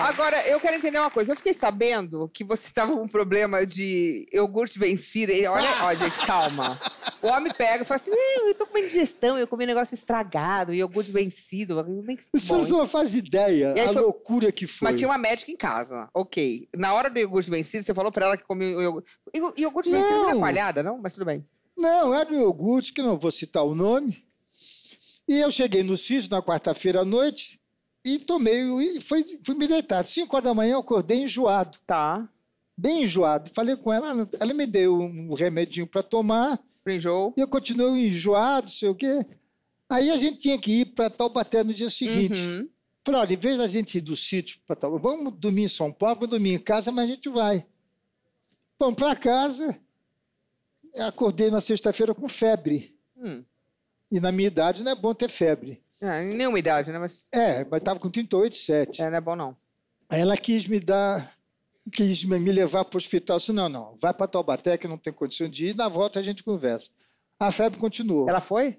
Agora, eu quero entender uma coisa. Eu fiquei sabendo que você tava com um problema de iogurte vencido. E olha, ó, gente, calma. O homem pega e fala assim: eu tô com indigestão, eu comi um negócio estragado, iogurte vencido. Você não faz ideia a foi... loucura que foi. Mas tinha uma médica em casa, ok. Na hora do iogurte vencido, você falou pra ela que comeu iogurte. Iogurte não. vencido não era é palhada, não? Mas tudo bem. Não, era é um iogurte, que não vou citar o nome. E eu cheguei no sítio na quarta-feira à noite, e tomei, e fui, fui me deitar. Cinco horas da manhã eu acordei enjoado. Tá. Bem enjoado. Falei com ela, ela me deu um remedinho para tomar. Enjoo. E eu continuei enjoado, sei o quê. Aí a gente tinha que ir para Taubaté no dia seguinte. Uhum. Falei, olha, em vez da gente ir do sítio para Taubaté, vamos dormir em São Paulo, vamos dormir em casa, mas a gente vai. Vamos para casa. Acordei na sexta-feira com febre. Hum. E na minha idade não é bom ter febre. É, em nenhuma idade, né? Mas... É, mas tava com 38, 7. É, não é bom não. Aí ela quis me dar, quis me levar para o hospital. Eu disse, não, não, vai para Taubaté que não tem condição de ir, na volta a gente conversa. A febre continuou. Ela foi?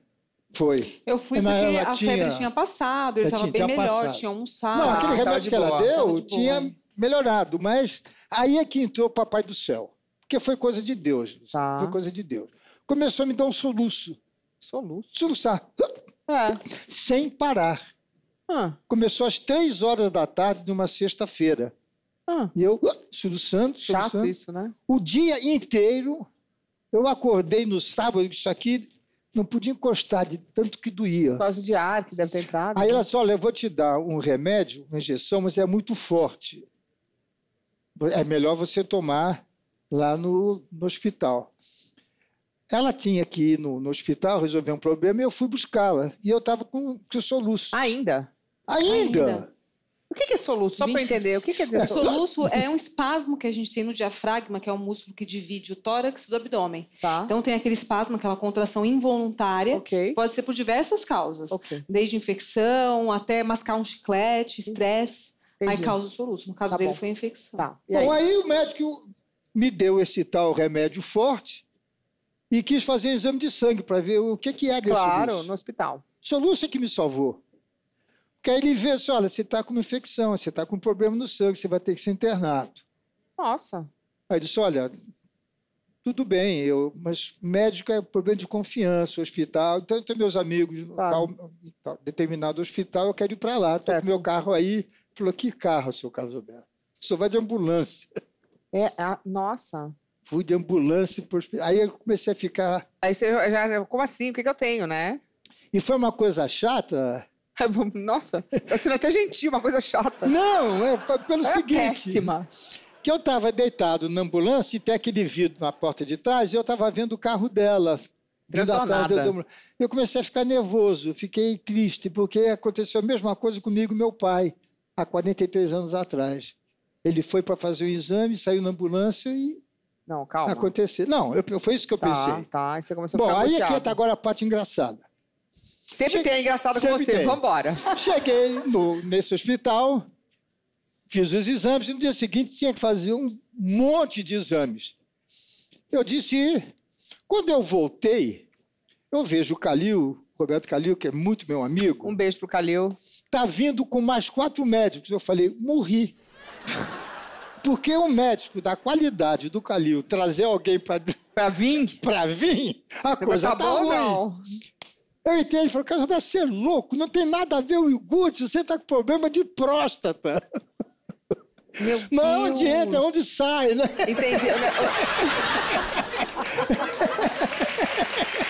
Foi. Eu fui mas porque ela a tinha... febre tinha passado, ele estava bem melhor, passado. tinha almoçado. Não, aquele ah, remédio que ela deu tinha melhorado, mas aí é que entrou o papai do céu. Porque foi coisa de Deus. Tá. Foi coisa de Deus. Começou a me dar um soluço. Soluço? Soluçar. É. Sem parar. Ah. Começou às três horas da tarde de uma sexta-feira. Ah. E eu, uh, Silvio Santos, Chato Silvio Santos. isso, né? O dia inteiro, eu acordei no sábado, isso aqui não podia encostar, de tanto que doía. Por causa de ar que deve ter entrado. Aí né? ela disse, olha, eu vou te dar um remédio, uma injeção, mas é muito forte. É melhor você tomar lá no, no hospital. Ela tinha que ir no, no hospital resolver um problema e eu fui buscá-la. E eu estava com, com soluço. Ainda? Ainda! Ainda. O que é soluço? Só para entender, o que quer é dizer é, soluço? é um espasmo que a gente tem no diafragma, que é o um músculo que divide o tórax do abdômen. Tá. Então tem aquele espasmo, aquela contração involuntária. Okay. Pode ser por diversas causas. Okay. Desde infecção até mascar um chiclete, estresse. Aí causa o soluço. No caso tá dele bom. foi infecção. Tá. Bom, aí o médico me deu esse tal remédio forte e quis fazer exame de sangue para ver o que, que é agressor. Claro, no hospital. O seu Lúcio que me salvou. Porque aí ele vê assim: olha, você está com uma infecção, você está com um problema no sangue, você vai ter que ser internado. Nossa. Aí ele disse: olha, tudo bem, eu, mas médico é problema de confiança, hospital. Então, eu tenho meus amigos claro. Tá. tal, determinado hospital, eu quero ir para lá. Estou tá com meu carro aí. Falou: que carro, seu Carlos Alberto? Só vai de ambulância. É, a, nossa. Fui de ambulância por Aí eu comecei a ficar. Aí você já. Como assim? O que, que eu tenho, né? E foi uma coisa chata. Nossa, tá sendo até gentil, uma coisa chata. Não, é pelo Era é seguinte. Péssima. Que eu estava deitado na ambulância e tem aquele vidro na porta de trás e eu estava vendo o carro dela. Vindo da eu comecei a ficar nervoso, fiquei triste, porque aconteceu a mesma coisa comigo e meu pai, há 43 anos atrás. Ele foi para fazer o um exame, saiu na ambulância e não, calma. Acontecer. Não, eu, foi isso que eu tá, pensei. Tá, aí você começou a Bom, ficar Bom, aí aqui tá agora a parte engraçada. Sempre Cheguei, tem engraçado sempre com você, Vamos embora. Cheguei no, nesse hospital, fiz os exames e no dia seguinte tinha que fazer um monte de exames. Eu disse, quando eu voltei, eu vejo o Calil, Roberto Calil, que é muito meu amigo. Um beijo pro Calil. Tá vindo com mais quatro médicos. Eu falei, morri. Porque o médico da qualidade do Calil trazer alguém para para vir, para vir, a coisa tá, tá ruim. Não. Eu entrei e falou, cara, você é louco, não tem nada a ver o iogurte, você está com problema de próstata. Meu Mas é Deus. onde entra, é onde sai, né? Entendi. Né?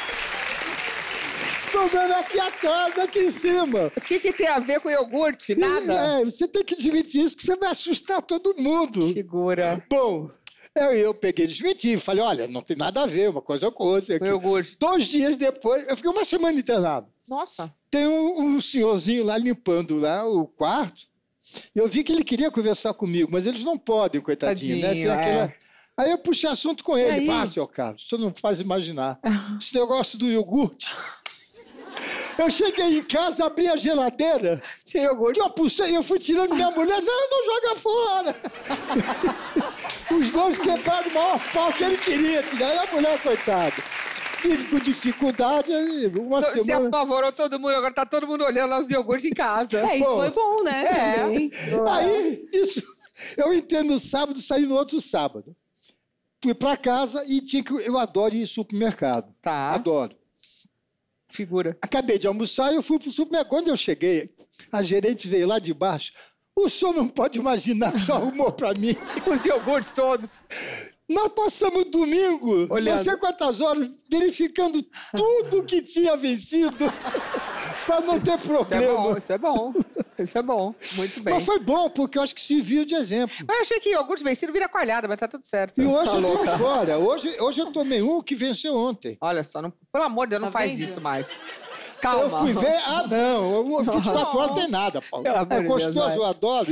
tô aqui a carne aqui em cima. O que, que tem a ver com iogurte? Nada. É, você tem que admitir isso, que você vai assustar todo mundo. Segura. Bom, eu, eu peguei e desmenti. Falei, olha, não tem nada a ver, uma coisa é coisa. Com iogurte. Dois dias depois, eu fiquei uma semana internado. Nossa. Tem um, um senhorzinho lá limpando lá o quarto. Eu vi que ele queria conversar comigo, mas eles não podem, coitadinho, né? Tadinho, né? É. Aí eu puxei assunto com ele. Ah, seu Carlos, você não faz imaginar. Esse negócio do iogurte eu cheguei em casa, abri a geladeira. Você jogou? Eu puxei, eu fui tirando minha mulher. Não, não joga fora. Os dois quebraram o maior pau que ele queria. Aí a mulher, coitada. Fiz com dificuldade, uma então, Se semana... Se apavorou todo mundo, agora tá todo mundo olhando lá os iogurtes em casa. É, isso Pô. foi bom, né? É. é. Aí, isso... Eu entendo no sábado, saí no outro sábado. Fui para casa e tinha que... Eu adoro ir em supermercado. Tá. Adoro. Figura. Acabei ah, de almoçar e eu fui pro supermercado. Quando eu cheguei, a gerente veio lá de baixo. O senhor não pode imaginar que só arrumou para mim. Os iogurtes todos. Nós passamos domingo, Olhando. não sei quantas horas, verificando tudo que tinha vencido. para não ter problema. Isso é bom, isso é bom. Isso é bom, muito bem. Mas foi bom, porque eu acho que se viu de exemplo. Mas eu achei que iogurte vencido vira coalhada, mas tá tudo certo. E hoje tá eu tô fora. Hoje, hoje eu tomei um que venceu ontem. Olha só, não pelo amor de Deus, não tá faz isso mais. Calma. Eu fui ver, ah não, 24 horas tem nada, Paulo. Pelo é gostoso, Deus, eu adoro.